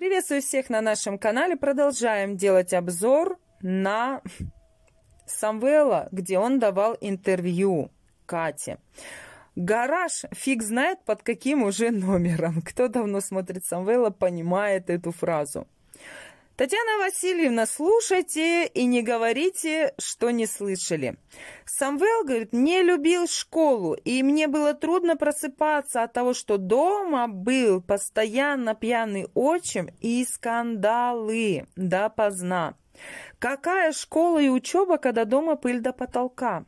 Приветствую всех на нашем канале. Продолжаем делать обзор на Самвела, где он давал интервью Кате. Гараж фиг знает под каким уже номером. Кто давно смотрит Самвела, понимает эту фразу. Татьяна Васильевна, слушайте и не говорите, что не слышали. Самвел, говорит, не любил школу, и мне было трудно просыпаться от того, что дома был постоянно пьяный отчим и скандалы допоздна. Какая школа и учеба, когда дома пыль до потолка?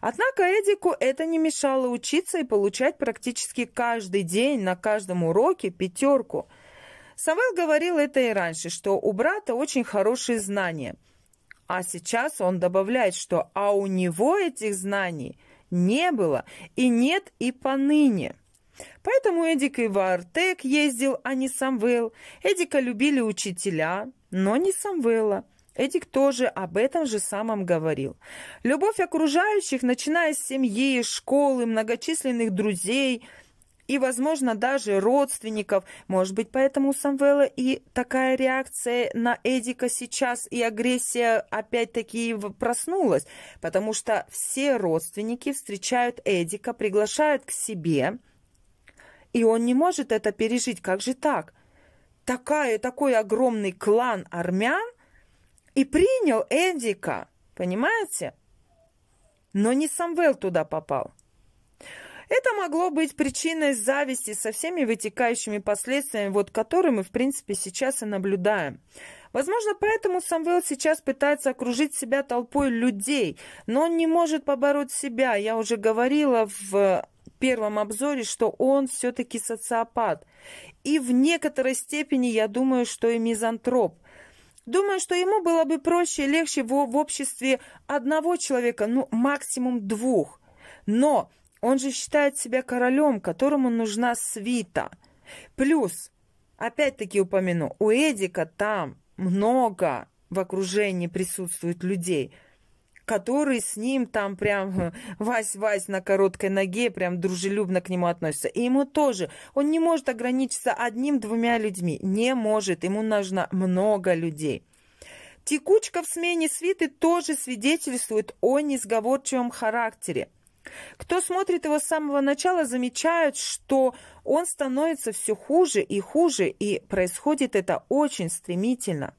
Однако Эдику это не мешало учиться и получать практически каждый день на каждом уроке пятерку – Самвел говорил это и раньше, что у брата очень хорошие знания. А сейчас он добавляет, что «а у него этих знаний не было и нет и поныне». Поэтому Эдик и в Артек ездил, а не Самвел. Эдика любили учителя, но не Самвела. Эдик тоже об этом же самом говорил. Любовь окружающих, начиная с семьи, школы, многочисленных друзей – и, возможно, даже родственников. Может быть, поэтому у Самвела и такая реакция на Эдика сейчас и агрессия опять-таки проснулась, потому что все родственники встречают Эдика, приглашают к себе, и он не может это пережить. Как же так? Такая, такой огромный клан армян и принял Эдика, понимаете? Но не Самвел туда попал. Это могло быть причиной зависти со всеми вытекающими последствиями, вот которые мы, в принципе, сейчас и наблюдаем. Возможно, поэтому Самвел сейчас пытается окружить себя толпой людей, но он не может побороть себя. Я уже говорила в первом обзоре, что он все-таки социопат. И в некоторой степени я думаю, что и мизантроп. Думаю, что ему было бы проще и легче в, в обществе одного человека, ну, максимум двух. Но он же считает себя королем, которому нужна свита. Плюс, опять-таки упомяну, у Эдика там много в окружении присутствует людей, которые с ним там прям э, вась-вась на короткой ноге, прям дружелюбно к нему относятся. И ему тоже. Он не может ограничиться одним-двумя людьми. Не может. Ему нужно много людей. Текучка в смене свиты тоже свидетельствует о несговорчивом характере. Кто смотрит его с самого начала, замечает, что он становится все хуже и хуже, и происходит это очень стремительно.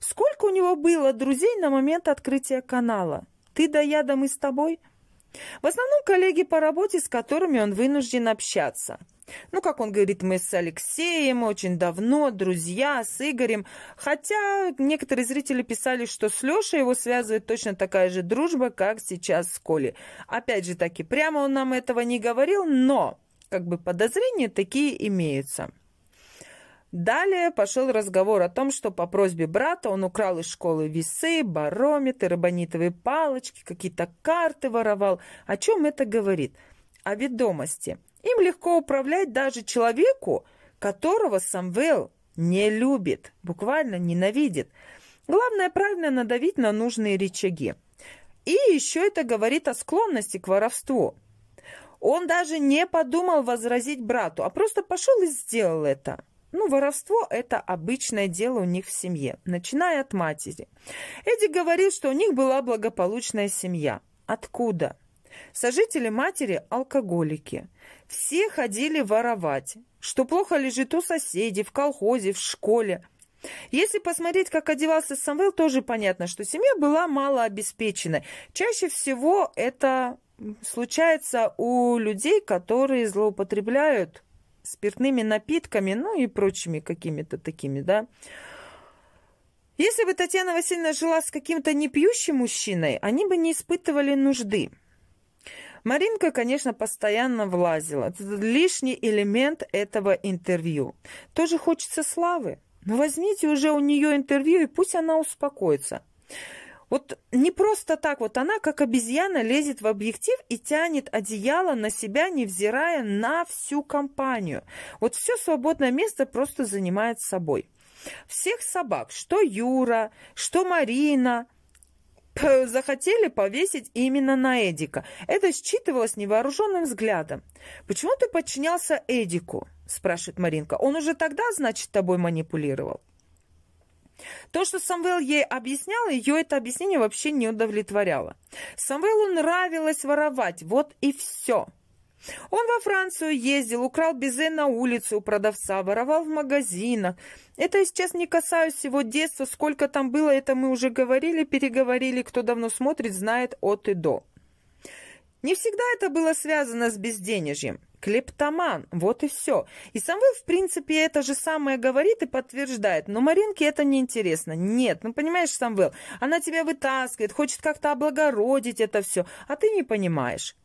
Сколько у него было друзей на момент открытия канала? Ты да я, да мы с тобой? В основном коллеги по работе, с которыми он вынужден общаться. Ну, как он говорит, мы с Алексеем очень давно, друзья, с Игорем. Хотя некоторые зрители писали, что с Лешей его связывает точно такая же дружба, как сейчас с Колей. Опять же таки, прямо он нам этого не говорил, но как бы подозрения такие имеются. Далее пошел разговор о том, что по просьбе брата он украл из школы весы, барометры, рыбонитовые палочки, какие-то карты воровал. О чем это говорит? О ведомости – им легко управлять даже человеку, которого Самвел не любит, буквально ненавидит. Главное правильно надавить на нужные рычаги. И еще это говорит о склонности к воровству. Он даже не подумал возразить брату, а просто пошел и сделал это. Ну, воровство – это обычное дело у них в семье, начиная от матери. Эдди говорил, что у них была благополучная семья. Откуда? Сожители матери – алкоголики. Все ходили воровать, что плохо лежит у соседей, в колхозе, в школе. Если посмотреть, как одевался Самвел, тоже понятно, что семья была малообеспеченной. Чаще всего это случается у людей, которые злоупотребляют спиртными напитками, ну и прочими какими-то такими, да. Если бы Татьяна Васильевна жила с каким-то непьющим мужчиной, они бы не испытывали нужды. Маринка, конечно, постоянно влазила. Это лишний элемент этого интервью. Тоже хочется славы. Но возьмите уже у нее интервью, и пусть она успокоится. Вот не просто так вот она, как обезьяна, лезет в объектив и тянет одеяло на себя, невзирая на всю компанию. Вот все свободное место просто занимает собой. Всех собак, что Юра, что Марина – Э, захотели повесить именно на Эдика. Это считывалось невооруженным взглядом. «Почему ты подчинялся Эдику?» – спрашивает Маринка. «Он уже тогда, значит, тобой манипулировал?» То, что Самвел ей объяснял, ее это объяснение вообще не удовлетворяло. Самвелу нравилось воровать, вот и все – он во Францию ездил, украл безе на улице у продавца, воровал в магазинах. Это я сейчас не касаюсь его детства, сколько там было, это мы уже говорили, переговорили. Кто давно смотрит, знает от и до. Не всегда это было связано с безденежьем. Клептоман, вот и все. И Самвел, в принципе, это же самое говорит и подтверждает. Но Маринке это неинтересно. Нет, ну понимаешь, Самвел, она тебя вытаскивает, хочет как-то облагородить это все, а ты не понимаешь.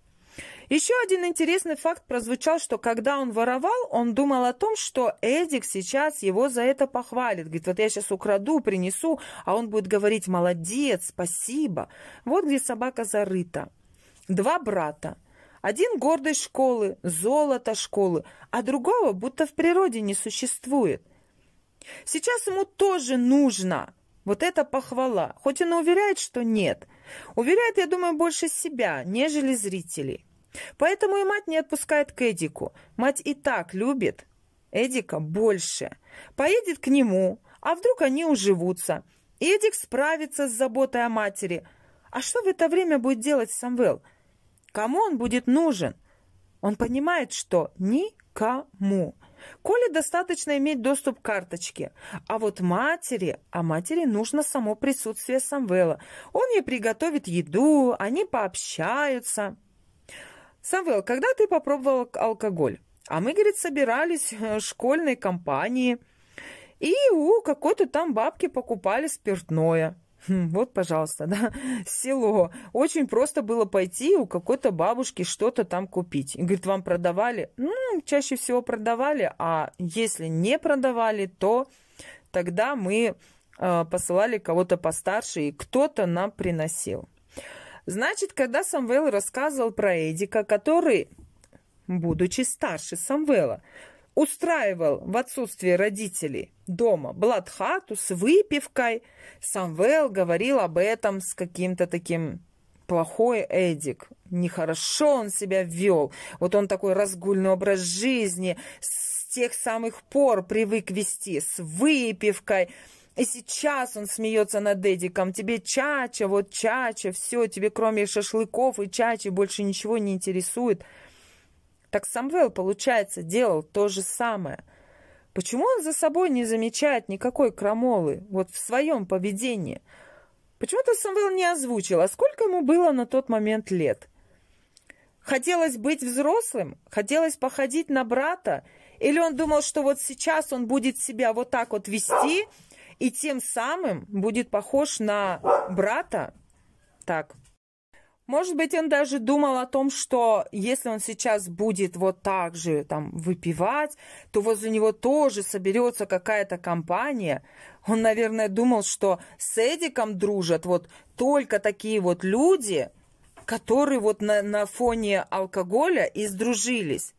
Еще один интересный факт прозвучал, что когда он воровал, он думал о том, что Эдик сейчас его за это похвалит. Говорит, вот я сейчас украду, принесу, а он будет говорить, молодец, спасибо. Вот где собака зарыта. Два брата. Один гордой школы, золото школы, а другого будто в природе не существует. Сейчас ему тоже нужно вот эта похвала, хоть он и уверяет, что нет. Уверяет, я думаю, больше себя, нежели зрителей. Поэтому и мать не отпускает к Эдику. Мать и так любит Эдика больше. Поедет к нему, а вдруг они уживутся. Эдик справится с заботой о матери. А что в это время будет делать Самвел? Кому он будет нужен? Он понимает, что никому. Коле достаточно иметь доступ к карточке. А вот матери, а матери нужно само присутствие Самвела. Он ей приготовит еду, они пообщаются. «Самвел, когда ты попробовал алкоголь?» А мы, говорит, собирались э, в школьной компании и у какой-то там бабки покупали спиртное. Хм, вот, пожалуйста, да, село. Очень просто было пойти у какой-то бабушки что-то там купить. И, говорит, вам продавали? Ну, чаще всего продавали, а если не продавали, то тогда мы э, посылали кого-то постарше, и кто-то нам приносил. Значит, когда Самвел рассказывал про Эдика, который, будучи старше Самвела, устраивал в отсутствие родителей дома бладхату с выпивкой, Самвел говорил об этом с каким-то таким плохой Эдик, нехорошо он себя вел, вот он такой разгульный образ жизни, с тех самых пор привык вести, с выпивкой – и сейчас он смеется над Эдиком. Тебе чача, вот чача, все, тебе кроме шашлыков и чачи больше ничего не интересует. Так Самвел, получается, делал то же самое. Почему он за собой не замечает никакой крамолы вот в своем поведении? Почему-то Самвел не озвучил, а сколько ему было на тот момент лет? Хотелось быть взрослым? Хотелось походить на брата? Или он думал, что вот сейчас он будет себя вот так вот вести и тем самым будет похож на брата. Так. Может быть, он даже думал о том, что если он сейчас будет вот так же там выпивать, то возле него тоже соберется какая-то компания. Он, наверное, думал, что с Эдиком дружат вот только такие вот люди, которые вот на, на фоне алкоголя и сдружились.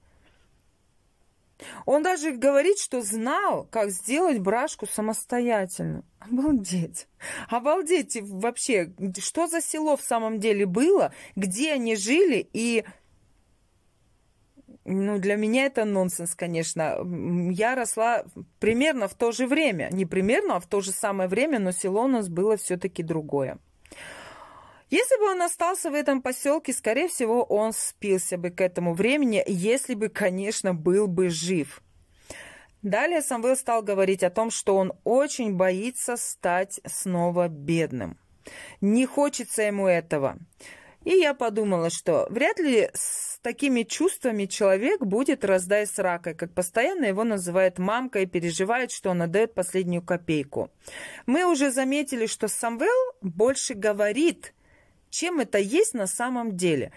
Он даже говорит, что знал, как сделать брашку самостоятельно. Обалдеть. Обалдеть вообще, что за село в самом деле было, где они жили и... Ну, для меня это нонсенс, конечно. Я росла примерно в то же время. Не примерно, а в то же самое время, но село у нас было все-таки другое. Если бы он остался в этом поселке, скорее всего, он спился бы к этому времени, если бы, конечно, был бы жив. Далее Самвел стал говорить о том, что он очень боится стать снова бедным. Не хочется ему этого. И я подумала, что вряд ли с такими чувствами человек будет раздай с ракой, как постоянно его называет мамка и переживает, что он отдает последнюю копейку. Мы уже заметили, что Самвел больше говорит – чем это есть на самом деле.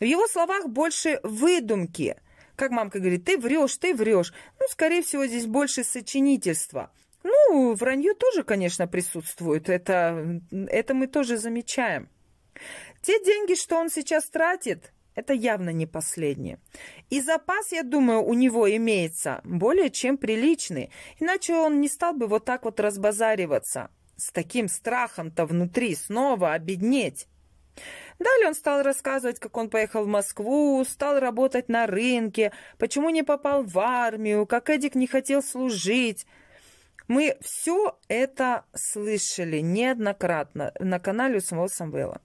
В его словах больше выдумки. Как мамка говорит, ты врешь, ты врешь. Ну, скорее всего, здесь больше сочинительства. Ну, вранье тоже, конечно, присутствует. Это, это мы тоже замечаем. Те деньги, что он сейчас тратит, это явно не последние. И запас, я думаю, у него имеется более чем приличный. Иначе он не стал бы вот так вот разбазариваться. С таким страхом-то внутри снова обеднеть. Далее он стал рассказывать, как он поехал в Москву, стал работать на рынке, почему не попал в армию, как Эдик не хотел служить. Мы все это слышали неоднократно на канале у самого Самвела.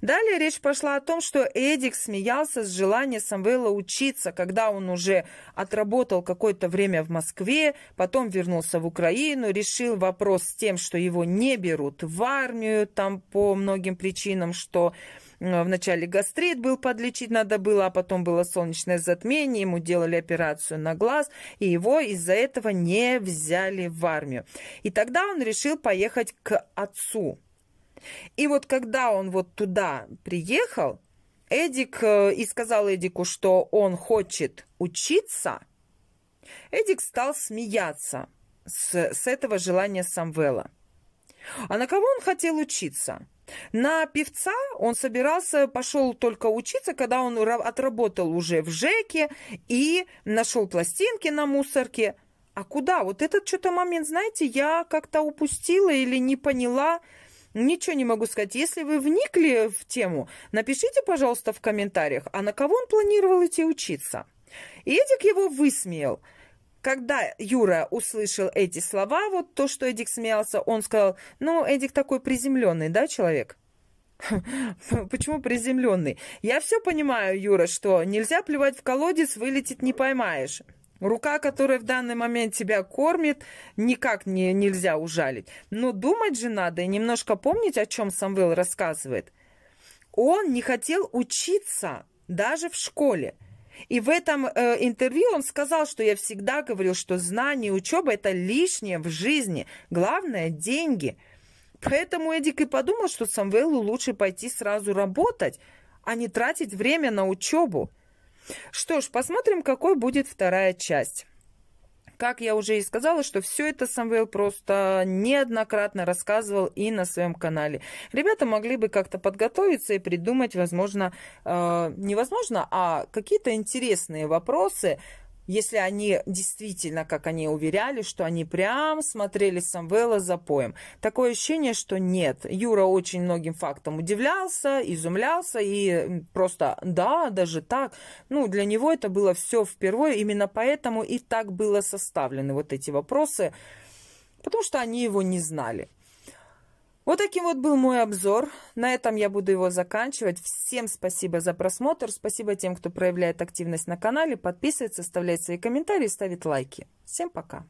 Далее речь пошла о том, что Эдик смеялся с желания Самвела учиться, когда он уже отработал какое-то время в Москве, потом вернулся в Украину, решил вопрос с тем, что его не берут в армию, там по многим причинам, что вначале гастрит был подлечить надо было, а потом было солнечное затмение, ему делали операцию на глаз, и его из-за этого не взяли в армию. И тогда он решил поехать к отцу. И вот когда он вот туда приехал, Эдик э, и сказал Эдику, что он хочет учиться, Эдик стал смеяться с, с этого желания Самвела. А на кого он хотел учиться? На певца он собирался, пошел только учиться, когда он отработал уже в ЖЭКе и нашел пластинки на мусорке. А куда? Вот этот что-то момент, знаете, я как-то упустила или не поняла, Ничего не могу сказать. Если вы вникли в тему, напишите, пожалуйста, в комментариях, а на кого он планировал идти учиться. Эдик его высмеял. Когда Юра услышал эти слова, вот то, что Эдик смеялся, он сказал, ну, Эдик такой приземленный, да, человек? Почему приземленный? Я все понимаю, Юра, что нельзя плевать в колодец, вылетит не поймаешь. Рука, которая в данный момент тебя кормит, никак не, нельзя ужалить. Но думать же надо и немножко помнить, о чем Самвел рассказывает. Он не хотел учиться даже в школе. И в этом э, интервью он сказал, что я всегда говорил, что знание и учеба – это лишнее в жизни. Главное – деньги. Поэтому Эдик и подумал, что Самвелу лучше пойти сразу работать, а не тратить время на учебу. Что ж, посмотрим, какой будет вторая часть. Как я уже и сказала, что все это Самвел просто неоднократно рассказывал и на своем канале. Ребята могли бы как-то подготовиться и придумать, возможно, э, невозможно, а какие-то интересные вопросы, если они действительно, как они уверяли, что они прям смотрели Самвела за поем. Такое ощущение, что нет. Юра очень многим фактам удивлялся, изумлялся и просто да, даже так. Ну, для него это было все впервые, именно поэтому и так было составлены вот эти вопросы, потому что они его не знали. Вот таким вот был мой обзор. На этом я буду его заканчивать. Всем спасибо за просмотр. Спасибо тем, кто проявляет активность на канале, подписывается, оставляет свои комментарии, ставит лайки. Всем пока!